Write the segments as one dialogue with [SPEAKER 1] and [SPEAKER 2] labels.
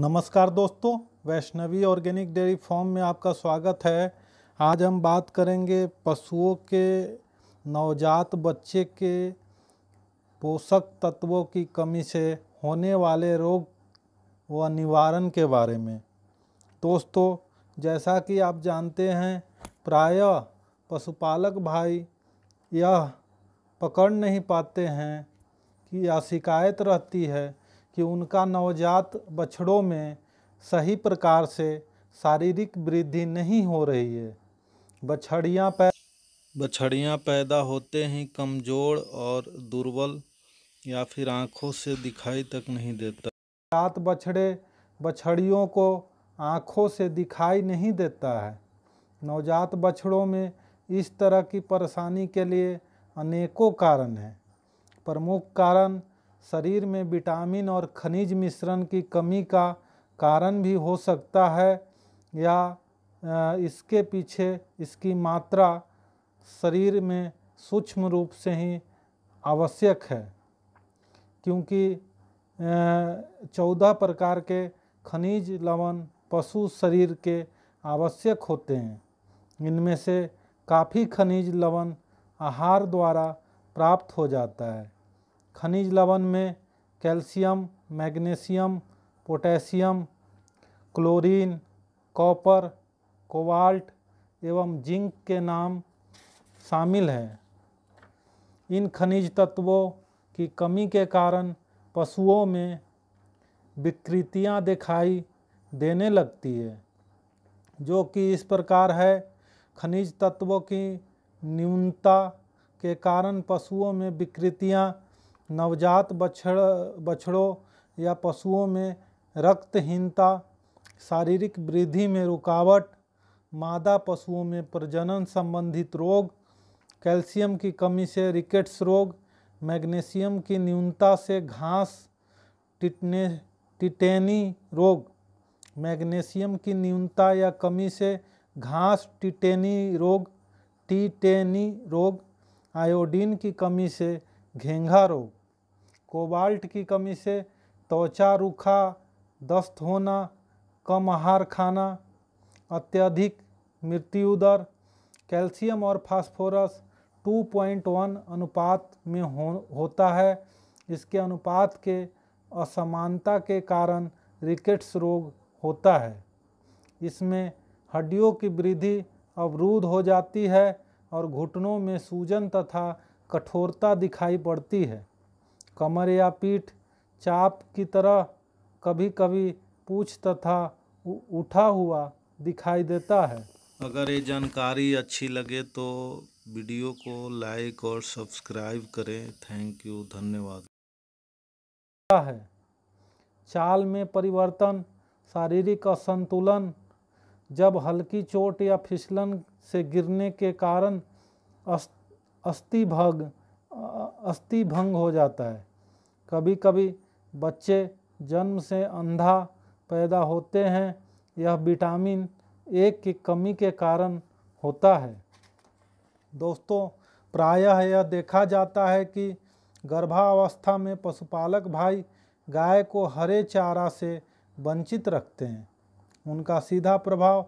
[SPEAKER 1] नमस्कार दोस्तों Vaishnavi organic dairy farm में आपका स्वागत है आज हम बात करेंगे पशुओं के नवजात बच्चे के पोषक तत्वों की कमी से होने वाले रोग व निवारण के बारे में दोस्तों जैसा कि आप जानते हैं प्रायः पशुपालक भाई यह पकड़ नहीं पाते हैं कि यह शिकायत रहती है कि उनका नवजात बछड़ों में सही प्रकार से शारीरिक वृद्धि नहीं हो रही है बछड़ियाँ पै बछड़ियाँ पैदा होते ही कमज़ोर और दुर्बल या फिर आँखों से दिखाई तक नहीं देता सात बछड़े बछड़ियों को आँखों से दिखाई नहीं देता है नवजात बछड़ों में इस तरह की परेशानी के लिए अनेकों कारण हैं प्रमुख कारण शरीर में विटामिन और खनिज मिश्रण की कमी का कारण भी हो सकता है या इसके पीछे इसकी मात्रा शरीर में सूक्ष्म रूप से ही आवश्यक है क्योंकि चौदह प्रकार के खनिज लवण पशु शरीर के आवश्यक होते हैं इनमें से काफ़ी खनिज लवण आहार द्वारा प्राप्त हो जाता है खनिज लवण में calcium magnesium potassium chlorine copper cobalt एवं जिंक के नाम शामिल हैं इन खनिज तत्वों की कमी के कारण पशुओं में विकृतियाँ दिखाई देने लगती है जो कि इस प्रकार है खनिज तत्वों की न्यूनता के कारण पशुओं में विकृतियाँ नवजात बछड़ बछड़ों या पशुओं में रक्तहीनता शारीरिक वृद्धि में रुकावट मादा पशुओं में प्रजनन संबंधित रोग कैल्शियम की कमी से रिकेट्स रोग मैग्नीशियम की न्यूनता से घास टिटने टिटेनी रोग मैग्नीशियम की न्यूनता या कमी से घास टिटेनी रोग टिटेनी रोग आयोडीन की कमी से घेंघा रोग कोबाल्ट की कमी से त्वचा रूखा दस्त होना कम आहार खाना अत्यधिक मृत्यु दर कैल्शियम और फास्फोरस 2.1 अनुपात में हो होता है इसके अनुपात के असमानता के कारण रिकेट्स रोग होता है इसमें हड्डियों की वृद्धि अवरुद्ध हो जाती है और घुटनों में सूजन तथा कठोरता दिखाई पड़ती है कमर या पीठ चाप की तरह कभी कभी पूछ तथा उठा हुआ दिखाई देता है अगर ये जानकारी अच्छी लगे तो वीडियो को लाइक और सब्सक्राइब करें थैंक यू धन्यवाद है चाल में परिवर्तन शारीरिक असंतुलन जब हल्की चोट या फिसलन से गिरने के कारण अस्थि भग अस्थि भंग हो जाता है कभी कभी बच्चे जन्म से अंधा पैदा होते हैं यह विटामिन ए की कमी के कारण होता है दोस्तों प्रायः यह देखा जाता है कि गर्भावस्था में पशुपालक भाई गाय को हरे चारा से वंचित रखते हैं उनका सीधा प्रभाव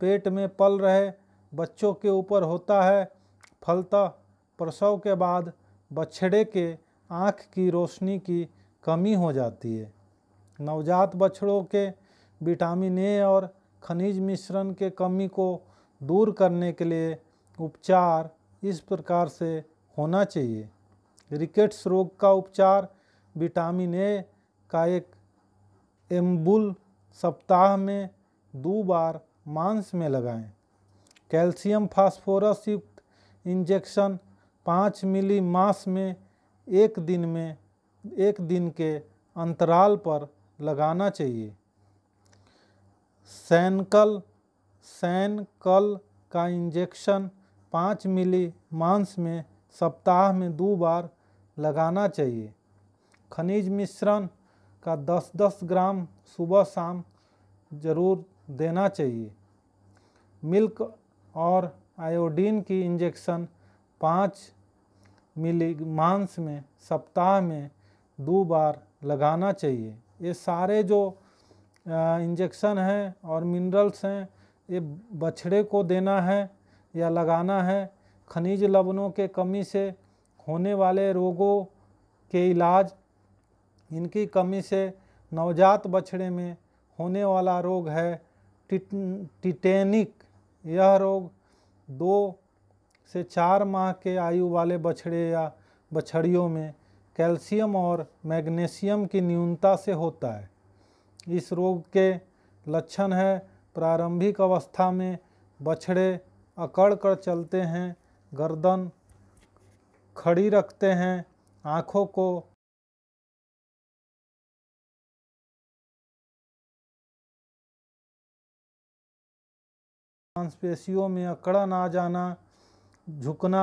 [SPEAKER 1] पेट में पल रहे बच्चों के ऊपर होता है फलतः प्रसव के बाद बछड़े के आँख की रोशनी की कमी हो जाती है नवजात बछड़ों के विटामिन ए और खनिज मिश्रण के कमी को दूर करने के लिए उपचार इस प्रकार से होना चाहिए रिकेट्स रोग का उपचार विटामिन ए का एक एम्बुल सप्ताह में दो बार मांस में लगाएं। कैल्शियम फास्फोरस युक्त इंजेक्शन पाँच मिली मास में एक दिन में एक दिन के अंतराल पर लगाना चाहिए सैनकल सैनकल का इंजेक्शन पाँच मिली मांस में सप्ताह में दो बार लगाना चाहिए खनिज मिश्रण का दस दस ग्राम सुबह शाम जरूर देना चाहिए मिल्क और आयोडीन की इंजेक्शन पाँच मिली मांस में सप्ताह में दो बार लगाना चाहिए ये सारे जो इंजेक्शन हैं और मिनरल्स हैं ये बछड़े को देना है या लगाना है खनिज लवणों के कमी से होने वाले रोगों के इलाज इनकी कमी से नवजात बछड़े में होने वाला रोग है टिट टिटेनिक यह रोग दो से चार माह के आयु वाले बछड़े या बछड़ियों में कैल्शियम और मैग्नीशियम की न्यूनता से होता है इस रोग के लक्षण है प्रारंभिक अवस्था में बछड़े अकड़ कर चलते हैं गर्दन खड़ी रखते हैं आँखों को मांसपेशियों में अकड़न आ जाना झुकना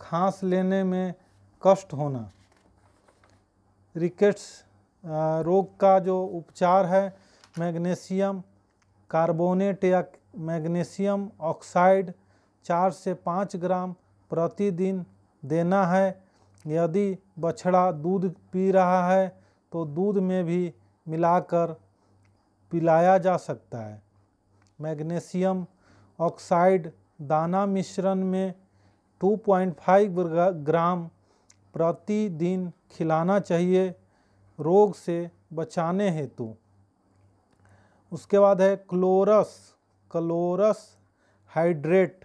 [SPEAKER 1] खांस लेने में कष्ट होना रिकेट्स रोग का जो उपचार है मैग्नीशियम कार्बोनेट या मैग्नीशियम ऑक्साइड चार से पाँच ग्राम प्रतिदिन देना है यदि बछड़ा दूध पी रहा है तो दूध में भी मिलाकर पिलाया जा सकता है मैग्नीशियम ऑक्साइड दाना मिश्रण में 2.5 ग्राम प्रतिदिन खिलाना चाहिए रोग से बचाने हेतु उसके बाद है क्लोरस क्लोरस हाइड्रेट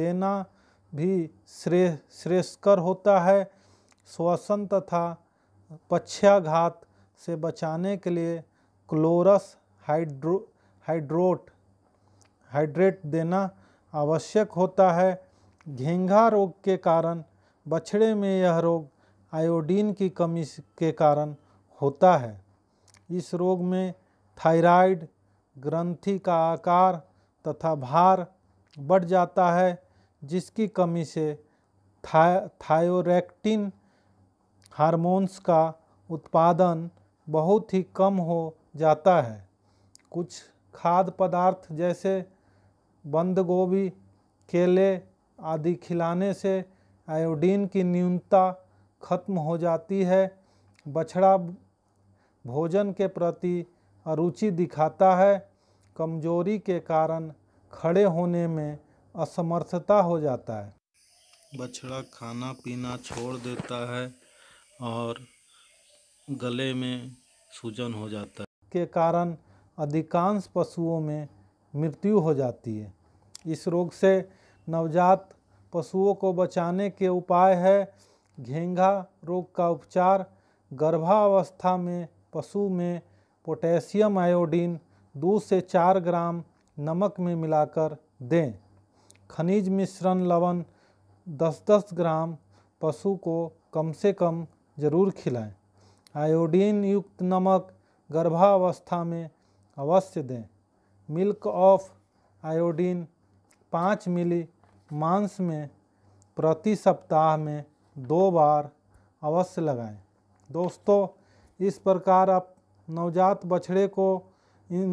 [SPEAKER 1] देना भी श्रे श्रेयस्कर होता है श्वसन तथा पक्षाघात से बचाने के लिए क्लोरस हाइड्रो हाइड्रोट हाइड्रेट देना आवश्यक होता है घेंघा रोग के कारण बछड़े में यह रोग आयोडीन की कमी के कारण होता है इस रोग में थायराइड ग्रंथि का आकार तथा भार बढ़ जाता है जिसकी कमी से था थायोरेक्टिन हार्मोन्स का उत्पादन बहुत ही कम हो जाता है कुछ खाद्य पदार्थ जैसे बंद गोभी केले आदि खिलाने से आयोडीन की न्यूनता खत्म हो जाती है बछड़ा भोजन के प्रति अरुचि दिखाता है कमजोरी के कारण खड़े होने में असमर्थता हो जाता है बछड़ा खाना पीना छोड़ देता है और गले में सूजन हो जाता है के कारण अधिकांश पशुओं में मृत्यु हो जाती है इस रोग से नवजात पशुओं को बचाने के उपाय है घेंघा रोग का उपचार गर्भावस्था में पशु में पोटेशियम आयोडीन दो से चार ग्राम नमक में मिलाकर दें खनिज मिश्रण लवण दस दस ग्राम पशु को कम से कम जरूर खिलाएं आयोडीन युक्त नमक गर्भावस्था में अवश्य दें मिल्क ऑफ आयोडीन पाँच मिली मांस में प्रति सप्ताह में दो बार अवश्य लगाएं दोस्तों इस प्रकार आप नवजात बछड़े को इन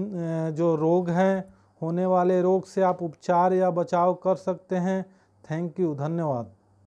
[SPEAKER 1] जो रोग हैं होने वाले रोग से आप उपचार या बचाव कर सकते हैं थैंक यू धन्यवाद